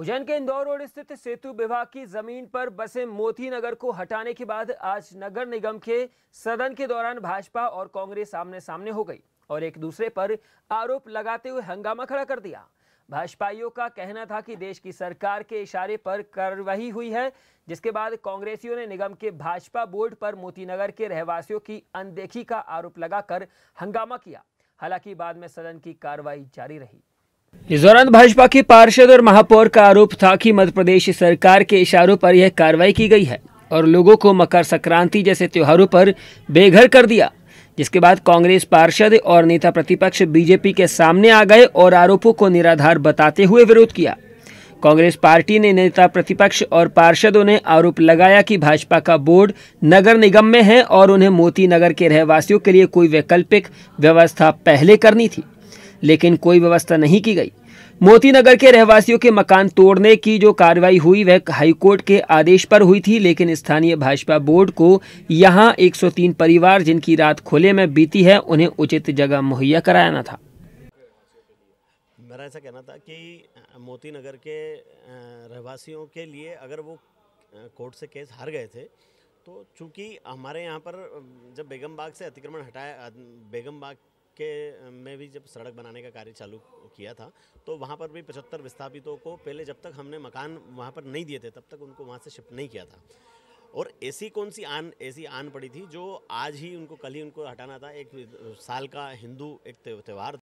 उज्जैन के इंदौर रोड स्थित सेतु विभाग की जमीन पर बसे मोती नगर को हटाने के बाद आज नगर निगम के सदन के दौरान भाजपा और कांग्रेस सामने सामने हो गई और एक दूसरे पर आरोप लगाते हुए हंगामा खड़ा कर दिया भाजपाइयों का कहना था कि देश की सरकार के इशारे पर कार्रवाई हुई है जिसके बाद कांग्रेसियों ने निगम के भाजपा बोर्ड पर मोतीनगर के रहवासियों की अनदेखी का आरोप लगाकर हंगामा किया हालांकि बाद में सदन की कार्रवाई जारी रही इस दौरान भाजपा के पार्षद और महापौर का आरोप था कि मध्य प्रदेश सरकार के इशारों पर यह कार्रवाई की गई है और लोगों को मकर संक्रांति जैसे त्योहारों पर बेघर कर दिया जिसके बाद कांग्रेस पार्षद और नेता प्रतिपक्ष बीजेपी के सामने आ गए और आरोपों को निराधार बताते हुए विरोध किया कांग्रेस पार्टी ने नेता प्रतिपक्ष और पार्षदों ने आरोप लगाया कि भाजपा का बोर्ड नगर निगम में है और उन्हें मोती नगर के रहवासियों के लिए कोई वैकल्पिक व्यवस्था पहले करनी थी लेकिन कोई व्यवस्था नहीं की गई मोती नगर के रहवासियों के मकान तोड़ने की जो कार्रवाई हुई वह हाईकोर्ट के आदेश पर हुई थी लेकिन स्थानीय भाजपा बोर्ड को यहां 103 परिवार जिनकी रात खुले में बीती है उन्हें उचित जगह मुहैया कराना था मेरा ऐसा कहना था कि मोती नगर के रहवासियों के लिए अगर वो कोर्ट से केस हार गए थे तो चूंकि हमारे यहाँ पर जब बेगम बाग से अतिक्रमण हटाया बेगम बाग के में भी जब सड़क बनाने का कार्य चालू किया था तो वहाँ पर भी पचहत्तर विस्थापितों को पहले जब तक हमने मकान वहाँ पर नहीं दिए थे तब तक उनको वहाँ से शिफ्ट नहीं किया था और ऐसी कौन सी आन ऐसी आन पड़ी थी जो आज ही उनको कल ही उनको हटाना था एक साल का हिंदू एक त्यौहार